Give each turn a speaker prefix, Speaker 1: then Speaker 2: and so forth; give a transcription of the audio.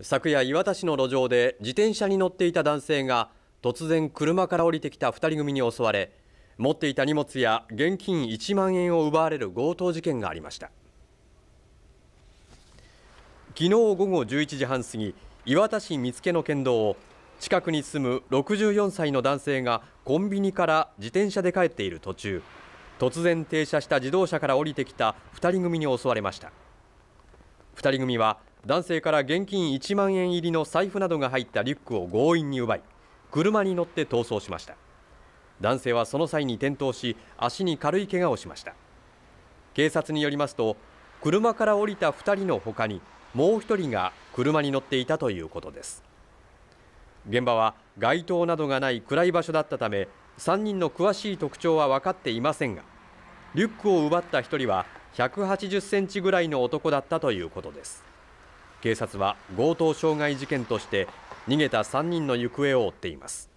Speaker 1: 昨夜磐田市の路上で自転車に乗っていた男性が突然車から降りてきた2人組に襲われ持っていた荷物や現金1万円を奪われる強盗事件がありました昨日午後11時半過ぎ磐田市見附の県道を近くに住む64歳の男性がコンビニから自転車で帰っている途中突然停車した自動車から降りてきた2人組に襲われました二人組は男性から現金1万円入りの財布などが入ったリュックを強引に奪い車に乗って逃走しました男性はその際に転倒し足に軽い怪我をしました警察によりますと車から降りた2人の他にもう1人が車に乗っていたということです現場は街灯などがない暗い場所だったため3人の詳しい特徴は分かっていませんがリュックを奪った1人は180センチぐらいの男だったということです警察は強盗傷害事件として逃げた3人の行方を追っています